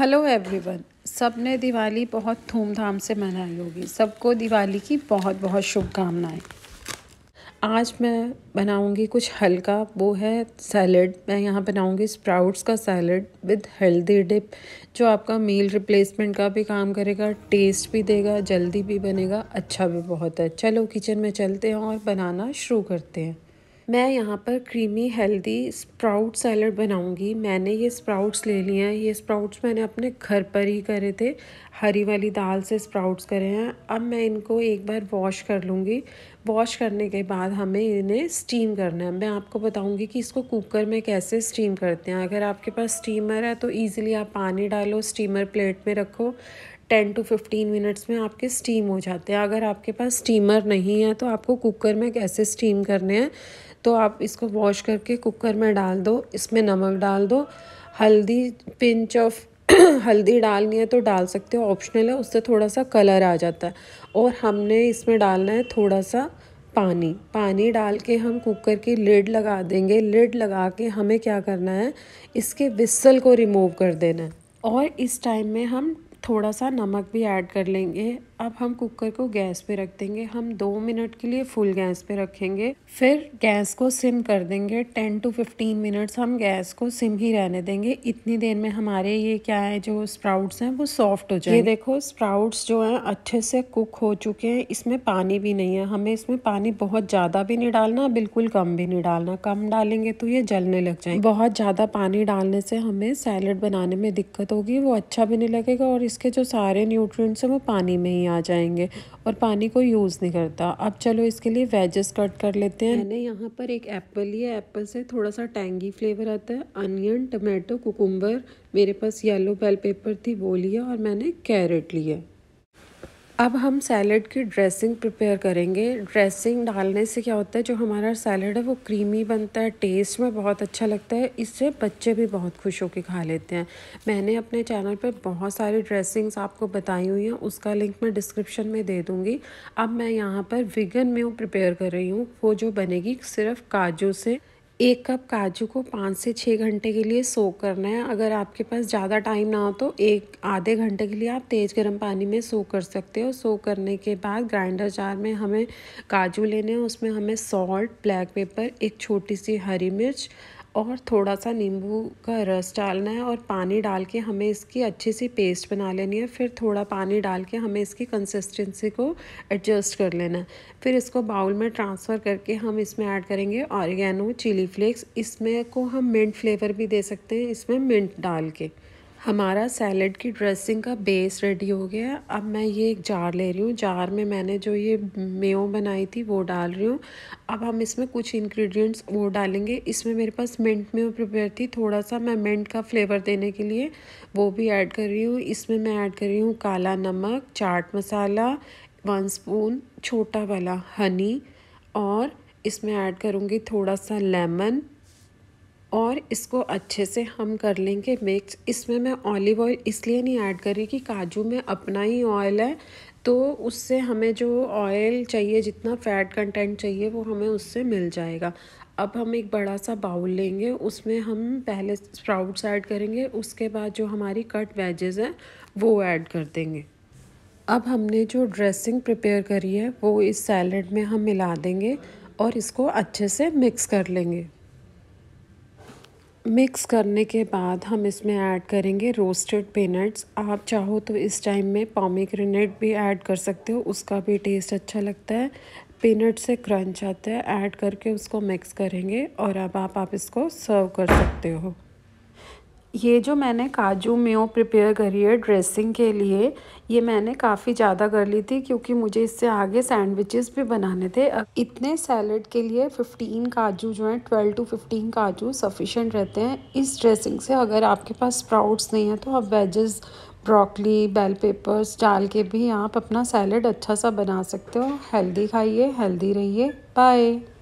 hello everyone सब ने दिवाली बहुत धूमधाम से मनाई होगी सबको दिवाली की बहुत बहुत शुभकामनाएं आज मैं बनाऊंगी कुछ हल्का वो है सैलड मैं यहाँ बनाऊंगी स्प्राउट्स का सैलड विद हेल्दी डिप जो आपका मील रिप्लेसमेंट का भी काम करेगा टेस्ट भी देगा जल्दी भी बनेगा अच्छा भी बहुत है चलो किचन में चलते हैं और बनाना शुरू करते हैं मैं यहाँ पर क्रीमी हेल्दी स्प्राउट सैलड बनाऊँगी मैंने ये स्प्राउट्स ले लिए हैं ये स्प्राउट्स मैंने अपने घर पर ही करे थे हरी वाली दाल से स्प्राउट्स करे हैं अब मैं इनको एक बार वॉश कर लूँगी वॉश करने के बाद हमें इन्हें स्टीम करना है मैं आपको बताऊँगी कि इसको कुकर में कैसे स्टीम करते हैं अगर आपके पास स्टीमर है तो ईज़िली आप पानी डालो स्टीमर प्लेट में रखो टेन टू फिफ्टीन मिनट्स में आपके स्टीम हो जाते हैं अगर आपके पास स्टीमर नहीं है तो आपको कुकर में कैसे स्टीम करने हैं तो आप इसको वॉश करके कुकर में डाल दो इसमें नमक डाल दो हल्दी पिंच ऑफ हल्दी डालनी है तो डाल सकते हो ऑप्शनल है उससे थोड़ा सा कलर आ जाता है और हमने इसमें डालना है थोड़ा सा पानी पानी डाल के हम कुकर की लिड लगा देंगे लिड लगा के हमें क्या करना है इसके विसल को रिमूव कर देना है और इस टाइम में हम थोड़ा सा नमक भी ऐड कर लेंगे अब हम कुकर को गैस पे रख देंगे हम दो मिनट के लिए फुल गैस पे रखेंगे फिर गैस को सिम कर देंगे टेन टू फिफ्टीन मिनट्स हम गैस को सिम ही रहने देंगे इतनी देर में हमारे ये क्या है जो स्प्राउट्स हैं वो सॉफ्ट हो जाए ये देखो स्प्राउट्स जो हैं अच्छे से कुक हो चुके हैं इसमें पानी भी नहीं है हमें इसमें पानी बहुत ज़्यादा भी नहीं डालना बिल्कुल कम भी नहीं डालना कम डालेंगे तो ये जलने लग जाए बहुत ज़्यादा पानी डालने से हमें सैलड बनाने में दिक्कत होगी वो अच्छा भी नहीं लगेगा और इसके जो सारे न्यूट्रिय हैं वो पानी में ही आ जाएंगे और पानी को यूज़ नहीं करता अब चलो इसके लिए वेजेस कट कर लेते हैं मैंने यहाँ पर एक एप्पल लिया एप्पल से थोड़ा सा टैंगी फ्लेवर आता है अनियन टमाटो कुकुम्बर मेरे पास येलो बेल पेपर थी वो लिया और मैंने कैरेट लिया अब हम सैलड की ड्रेसिंग प्रिपेयर करेंगे ड्रेसिंग डालने से क्या होता है जो हमारा सैलड है वो क्रीमी बनता है टेस्ट में बहुत अच्छा लगता है इससे बच्चे भी बहुत खुश होकर खा लेते हैं मैंने अपने चैनल पर बहुत सारी ड्रेसिंग्स आपको बताई हुई हैं उसका लिंक मैं डिस्क्रिप्शन में दे दूँगी अब मैं यहाँ पर विगन में प्रिपेयर कर रही हूँ वो जो बनेगी सिर्फ काजू से एक कप काजू को पाँच से छः घंटे के लिए सोक करना है अगर आपके पास ज़्यादा टाइम ना हो तो एक आधे घंटे के लिए आप तेज़ गर्म पानी में सोक कर सकते हो सोक करने के बाद ग्राइंडर जार में हमें काजू लेने हैं उसमें हमें सॉल्ट ब्लैक पेपर एक छोटी सी हरी मिर्च और थोड़ा सा नींबू का रस डालना है और पानी डाल के हमें इसकी अच्छी सी पेस्ट बना लेनी है फिर थोड़ा पानी डाल के हमें इसकी कंसिस्टेंसी को एडजस्ट कर लेना है फिर इसको बाउल में ट्रांसफ़र करके हम इसमें ऐड करेंगे ऑरिगेनो चिली फ्लेक्स इसमें को हम मिंट फ्लेवर भी दे सकते हैं इसमें मिंट डाल के हमारा सैलड की ड्रेसिंग का बेस रेडी हो गया अब मैं ये एक जार ले रही हूँ जार में मैंने जो ये मेयो बनाई थी वो डाल रही हूँ अब हम इसमें कुछ इंग्रेडिएंट्स वो डालेंगे इसमें मेरे पास मिंट मेयो प्रिपेयर थी थोड़ा सा मैं मिंट का फ्लेवर देने के लिए वो भी ऐड कर रही हूँ इसमें मैं ऐड कर रही हूँ काला नमक चाट मसाला वन स्पून छोटा वाला हनी और इसमें ऐड करूँगी थोड़ा सा लेमन और इसको अच्छे से हम कर लेंगे मिक्स इसमें मैं ऑलिव ऑयल इसलिए नहीं ऐड करी कि काजू में अपना ही ऑयल है तो उससे हमें जो ऑयल चाहिए जितना फैट कंटेंट चाहिए वो हमें उससे मिल जाएगा अब हम एक बड़ा सा बाउल लेंगे उसमें हम पहले स्प्राउट्स ऐड करेंगे उसके बाद जो हमारी कट वेजेस हैं वो ऐड कर देंगे अब हमने जो ड्रेसिंग प्रिपेयर करी है वो इस सैलड में हम मिला देंगे और इसको अच्छे से मिक्स कर लेंगे मिक्स करने के बाद हम इसमें ऐड करेंगे रोस्टेड पीनट्स आप चाहो तो इस टाइम में पॉमीग्रेनेट भी ऐड कर सकते हो उसका भी टेस्ट अच्छा लगता है पीनट से क्रंच आता है ऐड करके उसको मिक्स करेंगे और अब आप, आप इसको सर्व कर सकते हो ये जो मैंने काजू मेयो प्रिपेयर करी है ड्रेसिंग के लिए ये मैंने काफ़ी ज़्यादा कर ली थी क्योंकि मुझे इससे आगे सैंडविचेस भी बनाने थे इतने सैलड के लिए 15 काजू जो हैं 12 टू 15 काजू सफिशेंट रहते हैं इस ड्रेसिंग से अगर आपके पास स्प्राउट्स नहीं है तो आप वेजेस ब्रोकली बेल पेपर्स डाल के भी आप अपना सैलड अच्छा सा बना सकते हो हेल्दी खाइए हेल्दी रहिए बाय